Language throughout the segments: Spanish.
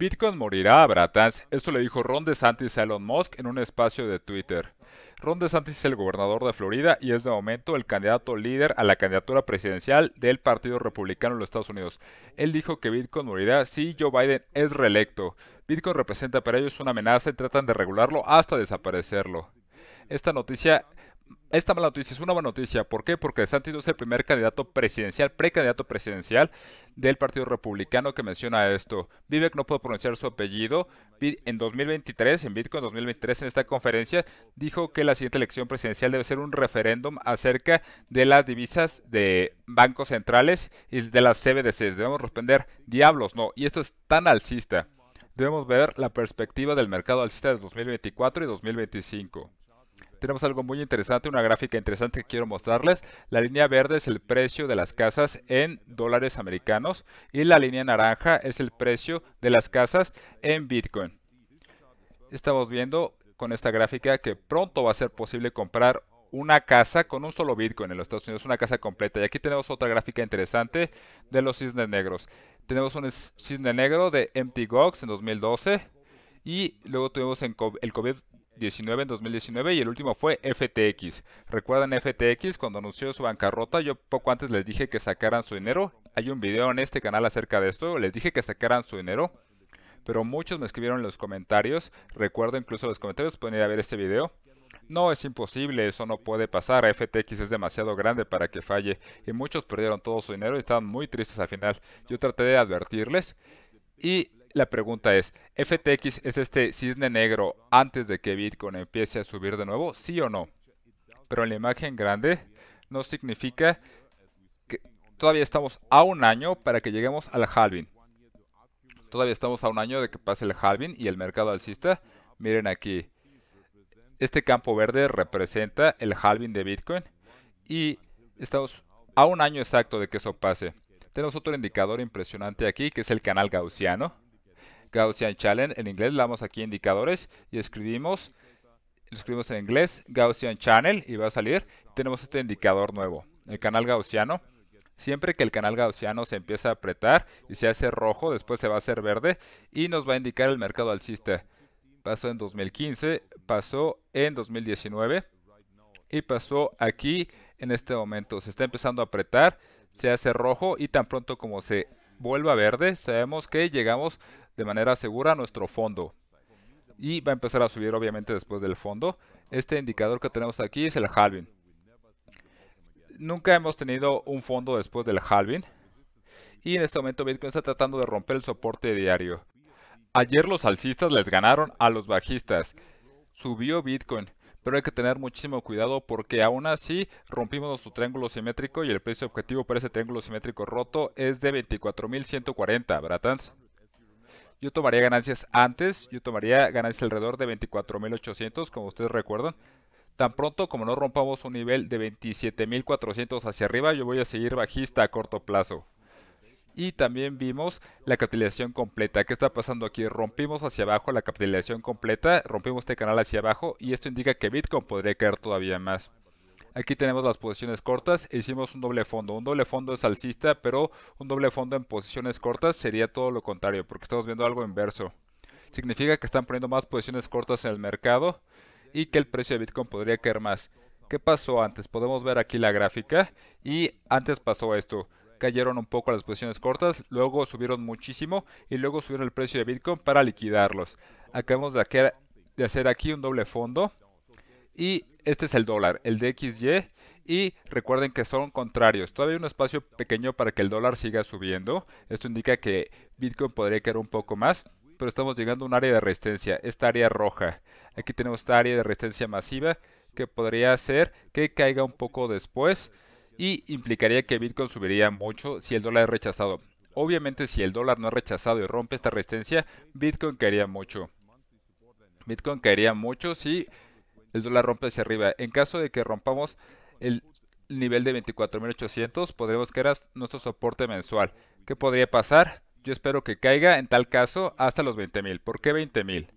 Bitcoin morirá a bratans. Esto le dijo Ron DeSantis a Elon Musk en un espacio de Twitter. Ron DeSantis es el gobernador de Florida y es de momento el candidato líder a la candidatura presidencial del Partido Republicano en los Estados Unidos. Él dijo que Bitcoin morirá si Joe Biden es reelecto. Bitcoin representa para ellos una amenaza y tratan de regularlo hasta desaparecerlo. Esta noticia esta mala noticia es una buena noticia. ¿Por qué? Porque DeSantis es el primer candidato presidencial, precandidato presidencial del Partido Republicano que menciona esto. Vivek no puedo pronunciar su apellido. En 2023, en Bitcoin 2023, en esta conferencia, dijo que la siguiente elección presidencial debe ser un referéndum acerca de las divisas de bancos centrales y de las CBDCs. Debemos responder, diablos, no. Y esto es tan alcista. Debemos ver la perspectiva del mercado alcista de 2024 y 2025 tenemos algo muy interesante, una gráfica interesante que quiero mostrarles. La línea verde es el precio de las casas en dólares americanos y la línea naranja es el precio de las casas en Bitcoin. Estamos viendo con esta gráfica que pronto va a ser posible comprar una casa con un solo Bitcoin en los Estados Unidos, una casa completa. Y aquí tenemos otra gráfica interesante de los cisnes negros. Tenemos un cisne negro de MTGOX en 2012 y luego tuvimos el covid 19 en 2019 y el último fue FTX. Recuerdan FTX cuando anunció su bancarrota, yo poco antes les dije que sacaran su dinero. Hay un video en este canal acerca de esto, les dije que sacaran su dinero, pero muchos me escribieron en los comentarios, recuerdo incluso los comentarios, pueden ir a ver este video. No, es imposible, eso no puede pasar, FTX es demasiado grande para que falle y muchos perdieron todo su dinero y estaban muy tristes al final. Yo traté de advertirles y la pregunta es, ¿FTX es este cisne negro antes de que Bitcoin empiece a subir de nuevo? ¿Sí o no? Pero en la imagen grande no significa que todavía estamos a un año para que lleguemos al halving. Todavía estamos a un año de que pase el halving y el mercado alcista. Miren aquí. Este campo verde representa el halving de Bitcoin y estamos a un año exacto de que eso pase. Tenemos otro indicador impresionante aquí, que es el canal gaussiano. Gaussian Challenge en inglés, le damos aquí indicadores y escribimos, escribimos en inglés Gaussian Channel y va a salir. Tenemos este indicador nuevo, el canal gaussiano. Siempre que el canal gaussiano se empieza a apretar y se hace rojo, después se va a hacer verde y nos va a indicar el mercado alcista. Pasó en 2015, pasó en 2019 y pasó aquí en este momento. Se está empezando a apretar, se hace rojo y tan pronto como se vuelva verde, sabemos que llegamos de manera segura nuestro fondo. Y va a empezar a subir obviamente después del fondo. Este indicador que tenemos aquí es el halving. Nunca hemos tenido un fondo después del halving. Y en este momento Bitcoin está tratando de romper el soporte diario. Ayer los alcistas les ganaron a los bajistas. Subió Bitcoin pero hay que tener muchísimo cuidado porque aún así rompimos nuestro triángulo simétrico y el precio objetivo para ese triángulo simétrico roto es de 24.140, ¿verdad, Tans? Yo tomaría ganancias antes, yo tomaría ganancias alrededor de 24.800, como ustedes recuerdan. Tan pronto como no rompamos un nivel de 27.400 hacia arriba, yo voy a seguir bajista a corto plazo. Y también vimos la capitalización completa. ¿Qué está pasando aquí? Rompimos hacia abajo la capitalización completa, rompimos este canal hacia abajo y esto indica que Bitcoin podría caer todavía más. Aquí tenemos las posiciones cortas e hicimos un doble fondo. Un doble fondo es alcista, pero un doble fondo en posiciones cortas sería todo lo contrario, porque estamos viendo algo inverso. Significa que están poniendo más posiciones cortas en el mercado y que el precio de Bitcoin podría caer más. ¿Qué pasó antes? Podemos ver aquí la gráfica y antes pasó esto. Cayeron un poco las posiciones cortas, luego subieron muchísimo y luego subieron el precio de Bitcoin para liquidarlos. Acabamos de hacer aquí un doble fondo y este es el dólar, el de XY y recuerden que son contrarios. Todavía hay un espacio pequeño para que el dólar siga subiendo. Esto indica que Bitcoin podría caer un poco más, pero estamos llegando a un área de resistencia, esta área roja. Aquí tenemos esta área de resistencia masiva que podría hacer que caiga un poco después y implicaría que Bitcoin subiría mucho si el dólar es rechazado. Obviamente si el dólar no es rechazado y rompe esta resistencia, Bitcoin caería mucho. Bitcoin caería mucho si el dólar rompe hacia arriba. En caso de que rompamos el nivel de 24.800, podremos que era nuestro soporte mensual. ¿Qué podría pasar? Yo espero que caiga en tal caso hasta los 20.000. ¿Por qué 20.000?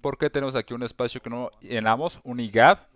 Porque tenemos aquí un espacio que no llenamos, un IGAP,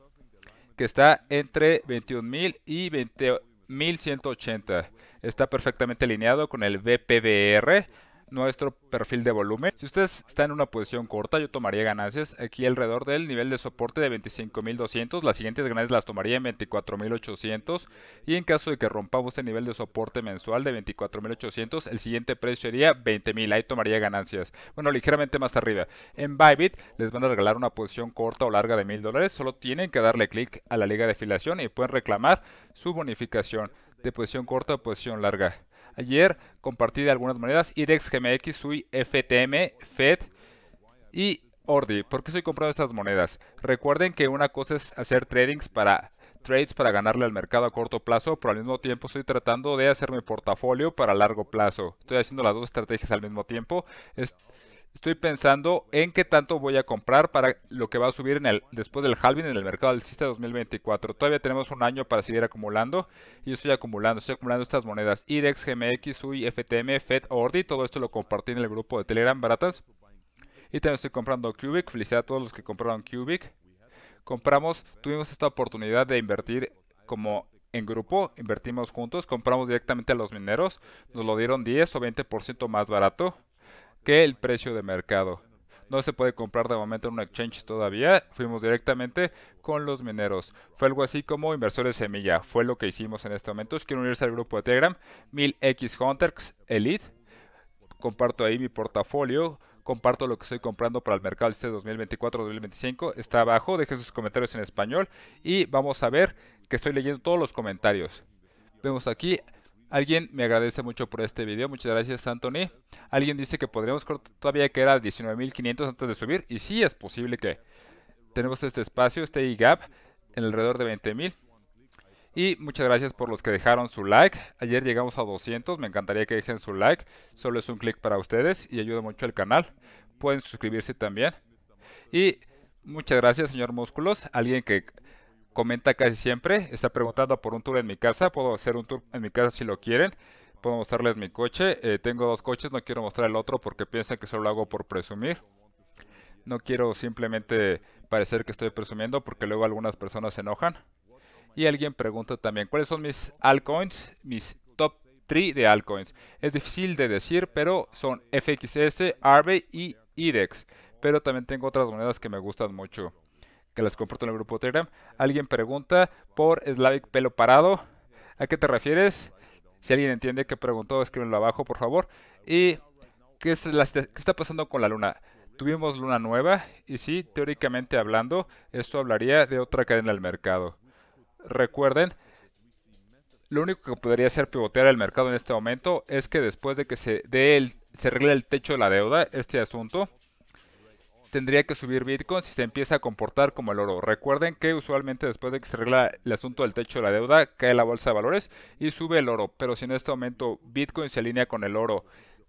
que está entre 21.000 y 20.180. Está perfectamente alineado con el BPBR, nuestro perfil de volumen. Si usted está en una posición corta, yo tomaría ganancias aquí alrededor del nivel de soporte de 25.200. Las siguientes ganancias las tomaría en 24.800. Y en caso de que rompamos el nivel de soporte mensual de 24.800, el siguiente precio sería 20.000. Ahí tomaría ganancias. Bueno, ligeramente más arriba. En Bybit les van a regalar una posición corta o larga de $1,000 dólares. Solo tienen que darle clic a la liga de afiliación y pueden reclamar su bonificación de posición corta o posición larga. Ayer compartí de algunas monedas IDEX, GMX, SUI, FTM, FED y Ordi. ¿Por qué estoy comprando estas monedas? Recuerden que una cosa es hacer tradings para trades para ganarle al mercado a corto plazo, pero al mismo tiempo estoy tratando de hacer mi portafolio para largo plazo. Estoy haciendo las dos estrategias al mismo tiempo estoy pensando en qué tanto voy a comprar para lo que va a subir en el, después del halving en el mercado del alcista 2024. Todavía tenemos un año para seguir acumulando y yo estoy acumulando, estoy acumulando estas monedas IDEX, GMX, UI, FTM, FED, ORDI, todo esto lo compartí en el grupo de Telegram baratas. Y también estoy comprando Cubic, felicidad a todos los que compraron Cubic. Compramos, tuvimos esta oportunidad de invertir como en grupo, invertimos juntos, compramos directamente a los mineros, nos lo dieron 10 o 20% más barato que el precio de mercado. No se puede comprar de momento en un exchange todavía. Fuimos directamente con los mineros. Fue algo así como inversores semilla. Fue lo que hicimos en este momento. Quiero unirse al grupo de Telegram 1000X Hunters Elite. Comparto ahí mi portafolio comparto lo que estoy comprando para el mercado este 2024-2025. Está abajo, deje sus comentarios en español y vamos a ver que estoy leyendo todos los comentarios. Vemos aquí Alguien me agradece mucho por este video. Muchas gracias, Anthony. Alguien dice que podríamos todavía que era 19.500 antes de subir. Y sí, es posible que tenemos este espacio, este gap en alrededor de 20.000. Y muchas gracias por los que dejaron su like. Ayer llegamos a 200. Me encantaría que dejen su like. Solo es un clic para ustedes y ayuda mucho al canal. Pueden suscribirse también. Y muchas gracias, señor Músculos. Alguien que comenta casi siempre. Está preguntando por un tour en mi casa. Puedo hacer un tour en mi casa si lo quieren. Puedo mostrarles mi coche. Eh, tengo dos coches, no quiero mostrar el otro porque piensan que solo lo hago por presumir. No quiero simplemente parecer que estoy presumiendo porque luego algunas personas se enojan. Y alguien pregunta también, ¿cuáles son mis altcoins? Mis top 3 de altcoins. Es difícil de decir, pero son FXS, Arbe y IDEX. Pero también tengo otras monedas que me gustan mucho que las comparto en el grupo Telegram. Alguien pregunta por Slavic pelo parado. ¿A qué te refieres? Si alguien entiende que preguntó, escríbelo abajo, por favor. ¿Y qué, es está pasando con la luna? Tuvimos luna nueva y sí, teóricamente hablando, esto hablaría de otra cadena del mercado. Recuerden, lo único que podría hacer pivotear el mercado en este momento es que después de que se dé el, se arregle el techo de la deuda, este asunto, tendría que subir Bitcoin si se empieza a comportar como el oro. Recuerden que usualmente después de que se arregla el asunto del techo de la deuda, cae la bolsa de valores y sube el oro. Pero si en este momento Bitcoin se alinea con el oro,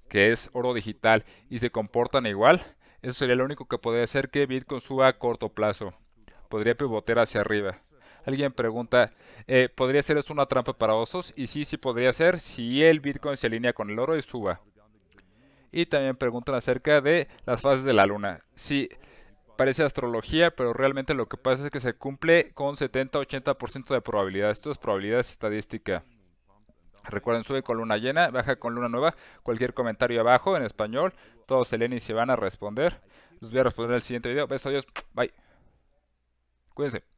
que es oro digital, y se comportan igual, eso sería lo único que podría hacer que Bitcoin suba a corto plazo. Podría pivotear hacia arriba. Alguien pregunta, eh, ¿podría ser eso una trampa para osos? Y sí, sí podría ser si el Bitcoin se alinea con el oro y suba. Y también preguntan acerca de las fases de la luna. Sí, parece astrología, pero realmente lo que pasa es que se cumple con 70-80% de probabilidad. Esto es probabilidad estadística. Recuerden, sube con luna llena, baja con luna nueva. Cualquier comentario abajo en español, todos se leen y se van a responder. Los voy a responder en el siguiente video. Besos, adiós, bye. Cuídense.